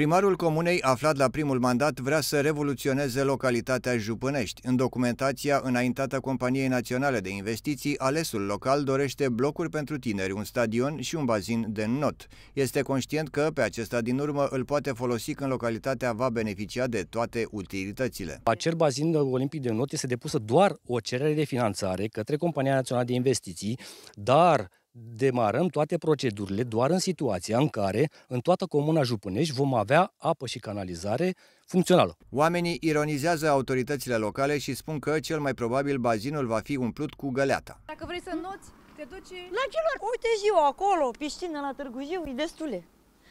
Primarul comunei, aflat la primul mandat, vrea să revoluționeze localitatea Jupânești. În documentația înaintată Companiei Naționale de Investiții, alesul local dorește blocuri pentru tineri, un stadion și un bazin de not. Este conștient că pe acesta din urmă îl poate folosi când localitatea va beneficia de toate utilitățile. Acel bazin olimpic de not este depusă doar o cerere de finanțare către Compania Națională de Investiții, dar demarăm toate procedurile doar în situația în care în toată comuna Jupânești vom avea apă și canalizare funcțională. Oamenii ironizează autoritățile locale și spun că cel mai probabil bazinul va fi umplut cu găleata. Dacă vrei să înnoți, te duci... La celor, Uite ziua acolo, piscina la Târgu Jiu, e destule.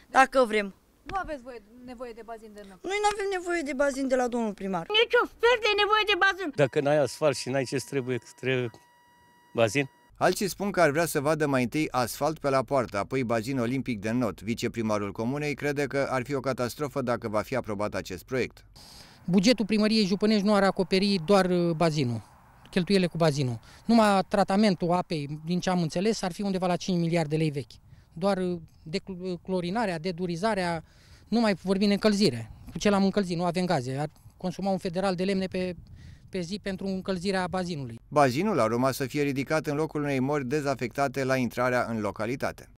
Dacă vrem. Nu aveți voie, nevoie de bazin de noapte. Noi nu avem nevoie de bazin de la domnul primar. Nici o fel de nevoie de bazin. Dacă n-ai asfalt și n-ai ce trebuie, trebuie bazin. Alții spun că ar vrea să vadă mai întâi asfalt pe la poartă, apoi bazin olimpic de not. Viceprimarul comunei crede că ar fi o catastrofă dacă va fi aprobat acest proiect. Bugetul primăriei Jupănești nu ar acoperi doar uh, bazinul, cheltuiele cu bazinul. Numai tratamentul apei, din ce am înțeles, ar fi undeva la 5 miliarde de lei vechi. Doar uh, declorinarea, dedurizarea, nu mai vorbim încălzire. Cu ce l-am încălzit, nu avem gaze. Ar consuma un federal de lemne pe pe zi pentru încălzirea bazinului. Bazinul a urma să fie ridicat în locul unei mori dezafectate la intrarea în localitate.